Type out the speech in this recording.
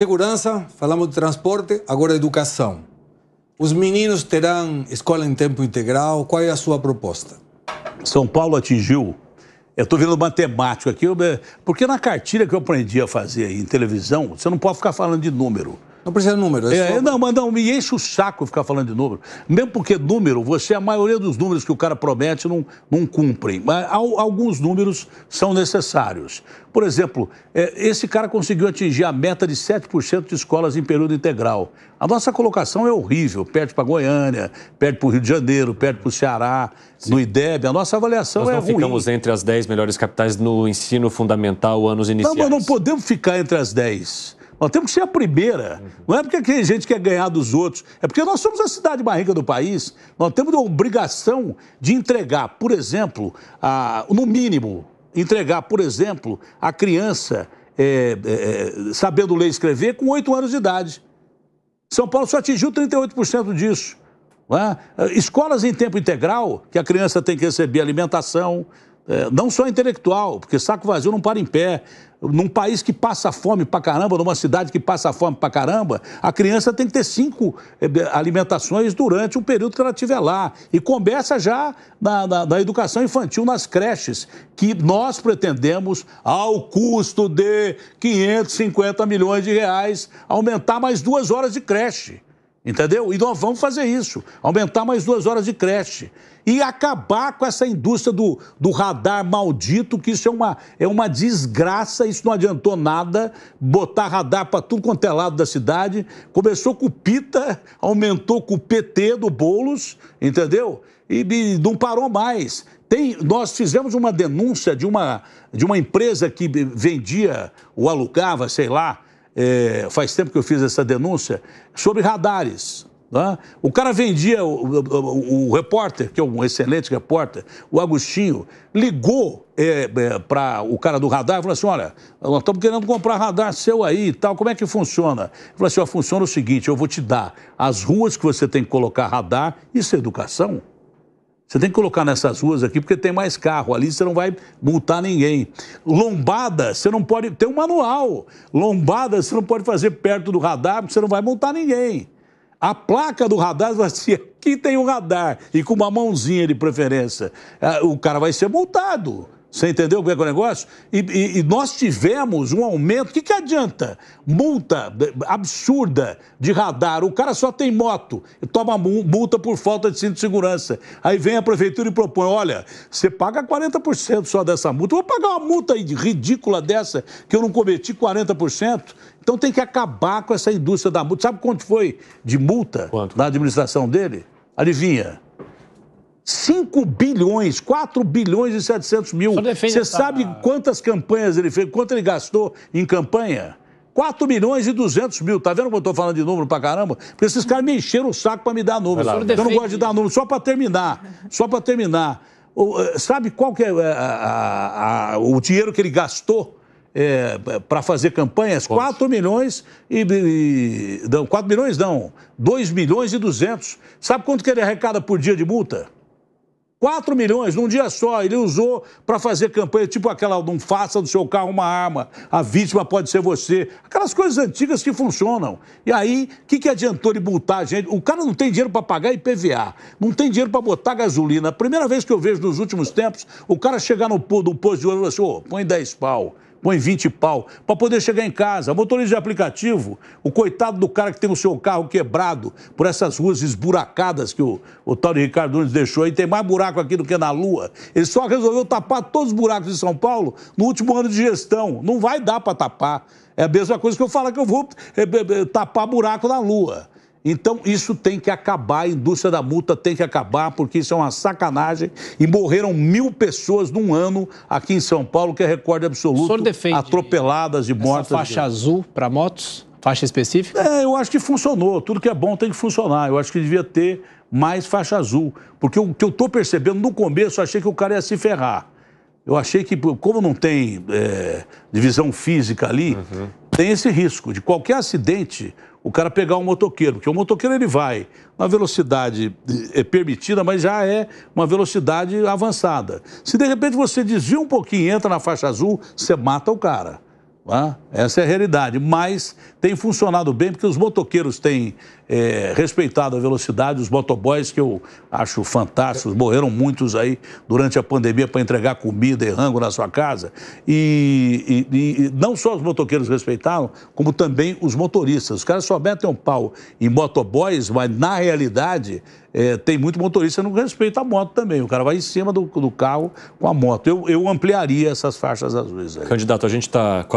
Segurança, falamos de transporte, agora educação. Os meninos terão escola em tempo integral, qual é a sua proposta? São Paulo atingiu. Eu estou vendo matemática aqui, porque na cartilha que eu aprendi a fazer em televisão, você não pode ficar falando de número. Não precisa de número. É, é não, mas não, me enche o saco ficar falando de número. Mesmo porque número, você, a maioria dos números que o cara promete não, não cumprem. Mas alguns números são necessários. Por exemplo, é, esse cara conseguiu atingir a meta de 7% de escolas em período integral. A nossa colocação é horrível. Perde para Goiânia, perde para o Rio de Janeiro, perde para o Ceará, Sim. no IDEB. A nossa avaliação Nós é não ruim. ficamos entre as 10 melhores capitais no ensino fundamental, anos iniciais. Não, mas não podemos ficar entre as 10. Nós temos que ser a primeira. Uhum. Não é porque a gente quer ganhar dos outros, é porque nós somos a cidade mais rica do país. Nós temos a obrigação de entregar, por exemplo, a, no mínimo, entregar, por exemplo, a criança é, é, é sabendo ler e escrever com oito anos de idade. São Paulo só atingiu 38% disso. É? Escolas em tempo integral, que a criança tem que receber alimentação, é, não só intelectual, porque saco vazio não para em pé. Num país que passa fome pra caramba, numa cidade que passa fome pra caramba, a criança tem que ter cinco é, alimentações durante o período que ela estiver lá. E começa já na, na, na educação infantil, nas creches, que nós pretendemos, ao custo de 550 milhões de reais, aumentar mais duas horas de creche. Entendeu? E nós vamos fazer isso. Aumentar mais duas horas de creche. E acabar com essa indústria do, do radar maldito, que isso é uma, é uma desgraça, isso não adiantou nada. Botar radar para tudo quanto é lado da cidade. Começou com o Pita, aumentou com o PT do Boulos, entendeu? E, e não parou mais. Tem, nós fizemos uma denúncia de uma, de uma empresa que vendia ou alugava, sei lá, é, faz tempo que eu fiz essa denúncia, sobre radares. Né? O cara vendia, o, o, o, repórter, que é um excelente repórter, o Agostinho, ligou é, é, para o cara do radar e falou assim: Olha, nós estamos querendo comprar radar seu aí e tal, como é que funciona? Ele falou assim: funciona o seguinte, eu vou te dar as ruas que você tem que colocar radar, isso é educação? Você tem que colocar nessas ruas aqui porque tem mais carro. Ali você não vai multar ninguém. Lombada, você não pode. Tem um manual. Lombada, você não pode fazer perto do radar porque você não vai multar ninguém. A placa do radar vai assim, aqui tem o um radar. E com uma mãozinha de preferência. É, o cara vai ser multado. Você entendeu como é que é o negócio? E, e, e nós tivemos um aumento. O que, que adianta? Multa absurda de radar. O cara só tem moto e toma multa por falta de cinto de segurança. Aí vem a prefeitura e propõe: olha, você paga 40% só dessa multa. Eu vou pagar uma multa ridícula dessa que eu não cometi 40%. Então tem que acabar com essa indústria da multa. Sabe quanto foi de multa Quanto? na administração dele? Adivinha? 5 bilhões, 4 bilhões e 700 mil. Você essa... sabe quantas campanhas ele fez, quanto ele gastou em campanha? 4 milhões e 200 mil. Tá vendo como eu tô falando de número pra caramba? Porque esses caras me encheram o saco para me dar número. Lá, eu não gosto de dar número, só para terminar. Só para terminar. O, eh, sabe qual que é eh, a, a, a, o dinheiro que ele gastou? É, eh, para fazer campanhas, Quanto? 4 milhões e, e. Não, 4 milhões não, 2 milhões e 200. Sabe quanto que ele arrecada por dia de multa? 4 milhões num dia só, ele usou para fazer campanha, tipo aquela, não faça do seu carro uma arma, a vítima pode ser você. Aquelas coisas antigas que funcionam. E aí, o que, que adiantou ele multar a gente? O cara não tem dinheiro para pagar IPVA, não tem dinheiro para botar gasolina. A primeira vez que eu vejo nos últimos tempos, o cara chegar no, no posto de ônibus e falar assim, ô, oh, põe 10 pau põe 20 pau, para poder chegar em casa. Motorista de aplicativo, o coitado do cara que tem o seu carro quebrado por essas ruas esburacadas que o, o tal de Ricardo Nunes deixou aí, tem mais buraco aqui do que na lua. Ele só resolveu tapar todos os buracos de São Paulo no último ano de gestão. Não vai dar para tapar. É a mesma coisa que eu falar que eu vou eh, eh, eh, tapar buraco na lua. Então, isso tem que acabar, a indústria da multa tem que acabar, porque isso é uma sacanagem. E morreram mil pessoas num ano aqui em São Paulo, que é recorde absoluto. atropeladas e mortas. Essa faixa azul para motos? Faixa específica? É, eu acho que funcionou. Tudo que é bom tem que funcionar. Eu acho que devia ter mais faixa azul. Porque o que eu estou percebendo, no começo, eu achei que o cara ia se ferrar. Eu achei que, como não tem é, divisão física ali, uhum tem esse risco de qualquer acidente o cara pegar um motoqueiro, porque o motoqueiro ele vai na velocidade é permitida, mas já é uma velocidade avançada. Se de repente você desvia um pouquinho, entra na faixa azul, você mata o cara. Ah, essa é a realidade. Mas tem funcionado bem porque os motoqueiros têm é, respeitado a velocidade, os motoboys, que eu acho fantásticos, morreram muitos aí durante a pandemia para entregar comida e rango na sua casa. E, e, e, não só os motoqueiros respeitaram, como também os motoristas. Os caras só metem um pau em motoboys, mas na realidade. É, tem muito motorista que não respeita a moto também. O cara vai em cima do, do carro com a moto. Eu, eu ampliaria essas faixas azuis aí. Candidato, a gente está